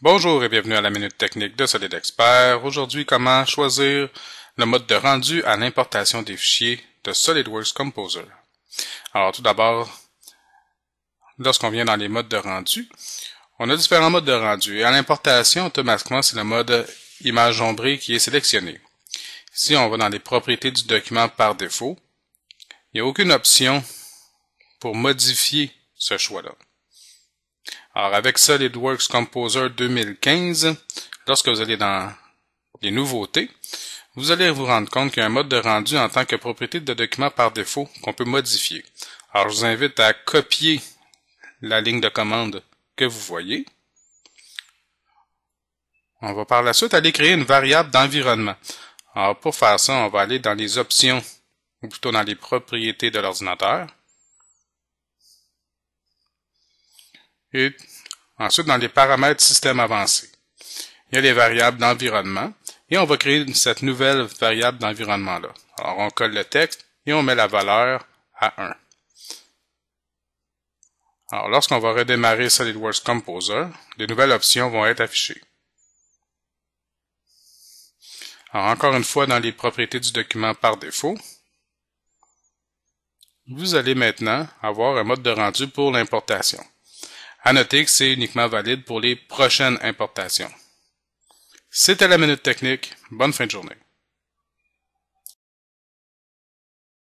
Bonjour et bienvenue à la Minute Technique de Solid Expert. Aujourd'hui, comment choisir le mode de rendu à l'importation des fichiers de SolidWorks Composer. Alors tout d'abord, lorsqu'on vient dans les modes de rendu, on a différents modes de rendu. Et à l'importation, automatiquement, c'est le mode image ombrée qui est sélectionné. Si on va dans les propriétés du document par défaut, il n'y a aucune option pour modifier ce choix-là. Alors avec SolidWorks Composer 2015, lorsque vous allez dans les nouveautés, vous allez vous rendre compte qu'il y a un mode de rendu en tant que propriété de document par défaut qu'on peut modifier. Alors je vous invite à copier la ligne de commande que vous voyez. On va par la suite aller créer une variable d'environnement. Alors pour faire ça, on va aller dans les options, ou plutôt dans les propriétés de l'ordinateur. Et ensuite, dans les paramètres système avancé, il y a les variables d'environnement et on va créer cette nouvelle variable d'environnement-là. Alors, on colle le texte et on met la valeur à 1. Alors, lorsqu'on va redémarrer SolidWorks Composer, les nouvelles options vont être affichées. Alors, encore une fois, dans les propriétés du document par défaut, vous allez maintenant avoir un mode de rendu pour l'importation. À noter que c'est uniquement valide pour les prochaines importations. C'était la Minute Technique. Bonne fin de journée.